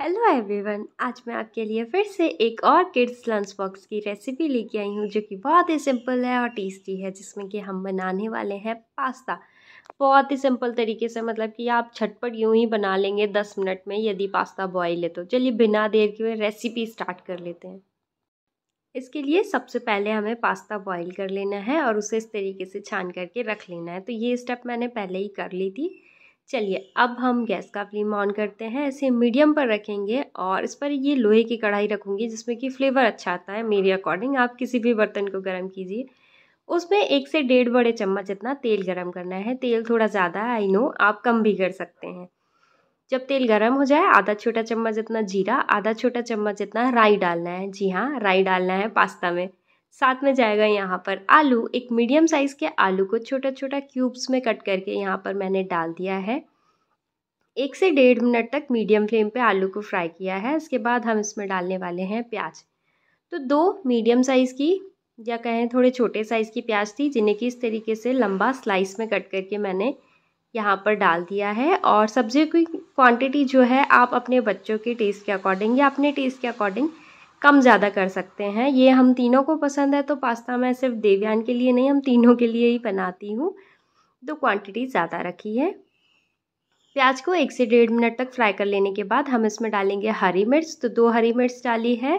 Hello everyone आज मैं आपके लिए फिर से एक और किड्स लंच बॉक्स की रेसिपी लेके आई हूँ जो कि बहुत ही सिंपल है और टेस्टी है जिसमें कि हम बनाने वाले हैं पास्ता बहुत ही सिंपल तरीके से मतलब कि आप झटपट यूँ ही बना लेंगे दस मिनट में यदि पास्ता बॉयल है तो चलिए बिना देर के रेसिपी स्टार्ट कर लेते हैं इसके लिए सबसे पहले हमें पास्ता बॉयल कर लेना है और उसे इस तरीके से छान करके रख लेना है तो ये स्टेप मैंने पहले ही कर ली थी चलिए अब हम गैस का फ्लेम ऑन करते हैं इसे मीडियम पर रखेंगे और इस पर ये लोहे की कढ़ाई रखूँगी जिसमें कि फ्लेवर अच्छा आता है मेरे अकॉर्डिंग आप किसी भी बर्तन को गर्म कीजिए उसमें एक से डेढ़ बड़े चम्मच इतना तेल गरम करना है तेल थोड़ा ज़्यादा है आई नो आप कम भी कर सकते हैं जब तेल गर्म हो जाए आधा छोटा चम्मच इतना जीरा आधा छोटा चम्मच इतना राई डालना है जी हाँ राई डालना है पास्ता में साथ में जाएगा यहाँ पर आलू एक मीडियम साइज़ के आलू को छोटा छोटा क्यूब्स में कट करके यहाँ पर मैंने डाल दिया है एक से डेढ़ मिनट तक मीडियम फ्लेम पे आलू को फ्राई किया है उसके बाद हम इसमें डालने वाले हैं प्याज तो दो मीडियम साइज़ की या कहें थोड़े छोटे साइज़ की प्याज थी जिन्हें कि इस तरीके से लंबा स्लाइस में कट करके मैंने यहाँ पर डाल दिया है और सब्जी की क्वांटिटी जो है आप अपने बच्चों के टेस्ट के अकॉर्डिंग या अपने टेस्ट के अकॉर्डिंग कम ज़्यादा कर सकते हैं ये हम तीनों को पसंद है तो पास्ता मैं सिर्फ देवयान के लिए नहीं हम तीनों के लिए ही बनाती हूँ तो क्वांटिटी ज़्यादा रखी है प्याज को एक से डेढ़ मिनट तक फ्राई कर लेने के बाद हम इसमें डालेंगे हरी मिर्च तो दो हरी मिर्च डाली है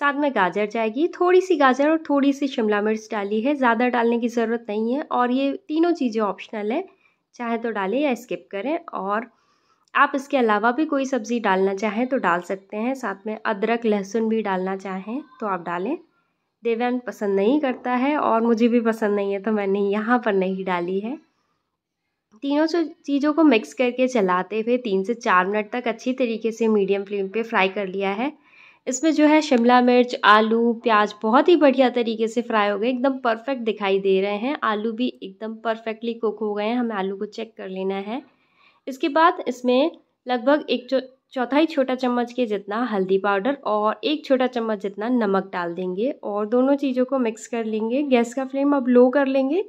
साथ में गाजर जाएगी थोड़ी सी गाजर और थोड़ी सी शिमला मिर्च डाली है ज़्यादा डालने की ज़रूरत नहीं है और ये तीनों चीज़ें ऑप्शनल है चाहे तो डालें या स्किप करें और आप इसके अलावा भी कोई सब्ज़ी डालना चाहें तो डाल सकते हैं साथ में अदरक लहसुन भी डालना चाहें तो आप डालें देवयान पसंद नहीं करता है और मुझे भी पसंद नहीं है तो मैंने यहाँ पर नहीं डाली है तीनों चीज़ों को मिक्स करके चलाते हुए तीन से चार मिनट तक अच्छी तरीके से मीडियम फ्लेम पे फ्राई कर लिया है इसमें जो है शिमला मिर्च आलू प्याज बहुत ही बढ़िया तरीके से फ्राई हो गए एकदम परफेक्ट दिखाई दे रहे हैं आलू भी एकदम परफेक्टली कुक हो गए हैं हमें आलू को चेक कर लेना है इसके बाद इसमें लगभग एक चौ चौथाई छोटा चम्मच के जितना हल्दी पाउडर और एक छोटा चम्मच जितना नमक डाल देंगे और दोनों चीज़ों को मिक्स कर लेंगे गैस का फ्लेम अब लो कर लेंगे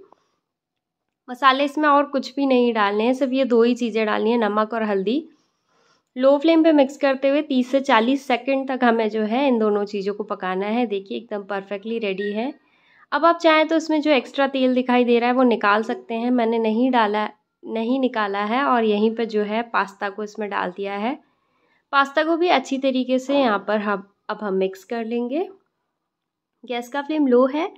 मसाले इसमें और कुछ भी नहीं डालने हैं सिर्फ ये दो ही चीज़ें डालनी है नमक और हल्दी लो फ्लेम पे मिक्स करते हुए तीस से चालीस सेकंड तक हमें जो है इन दोनों चीज़ों को पकाना है देखिए एकदम परफेक्टली रेडी है अब आप चाहें तो इसमें जो एक्स्ट्रा तेल दिखाई दे रहा है वो निकाल सकते हैं मैंने नहीं डाला नहीं निकाला है और यहीं पर जो है पास्ता को इसमें डाल दिया है पास्ता को भी अच्छी तरीके से यहाँ पर हम अब हम मिक्स कर लेंगे गैस का फ्लेम लो है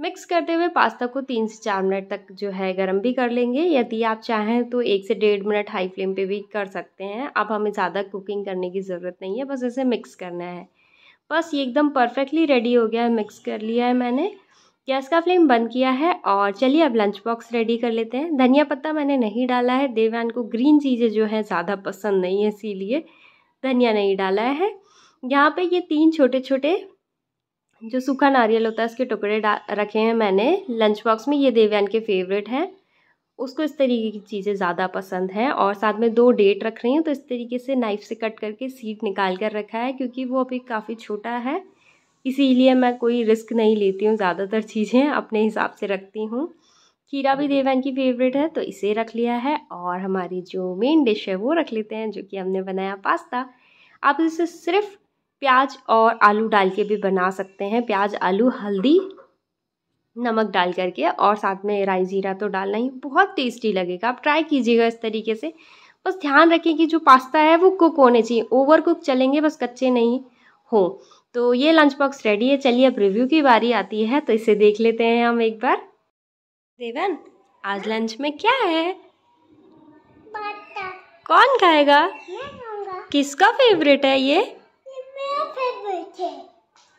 मिक्स करते हुए पास्ता को तीन से चार मिनट तक जो है गर्म भी कर लेंगे यदि आप चाहें तो एक से डेढ़ मिनट हाई फ्लेम पे भी कर सकते हैं अब हमें ज़्यादा कुकिंग करने की ज़रूरत नहीं है बस इसे मिक्स करना है बस ये एकदम परफेक्टली रेडी हो गया है मिक्स कर लिया है मैंने गैस का फ्लेम बंद किया है और चलिए अब लंच बॉक्स रेडी कर लेते हैं धनिया पत्ता मैंने नहीं डाला है देवान को ग्रीन चीज़ें जो हैं ज़्यादा पसंद नहीं है इसीलिए धनिया नहीं डाला है यहाँ पे ये तीन छोटे छोटे जो सूखा नारियल होता है उसके टुकड़े रखे हैं मैंने लंच बॉक्स में ये देवयान के फेवरेट हैं उसको इस तरीके की चीज़ें ज़्यादा पसंद हैं और साथ में दो डेट रख रही हूँ तो इस तरीके से नाइफ़ से कट करके सीट निकाल कर रखा है क्योंकि वो अभी काफ़ी छोटा है इसीलिए मैं कोई रिस्क नहीं लेती हूँ ज़्यादातर चीज़ें अपने हिसाब से रखती हूँ खीरा भी हम्म। देवान की फेवरेट है तो इसे रख लिया है और हमारी जो मेन डिश है वो रख लेते हैं जो कि हमने बनाया पास्ता आप इसे सिर्फ प्याज और आलू डाल के भी बना सकते हैं प्याज आलू हल्दी नमक डाल करके और साथ में राई जीरा तो डालना ही बहुत टेस्टी लगेगा आप ट्राई कीजिएगा इस तरीके से बस ध्यान रखें कि जो पास्ता है वो कुक होने चाहिए ओवर कुक चलेंगे बस कच्चे नहीं हों तो ये लंच बॉक्स रेडी है चलिए अब रिव्यू की बारी आती है तो इसे देख लेते हैं हम एक बार देवन आज लंच में क्या है कौन खाएगा किसका फेवरेट है ये, ये मेरा फेवरेट है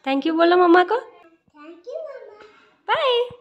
थैंक यू बोलो मम्मा को थैंक यू मम्मा बाय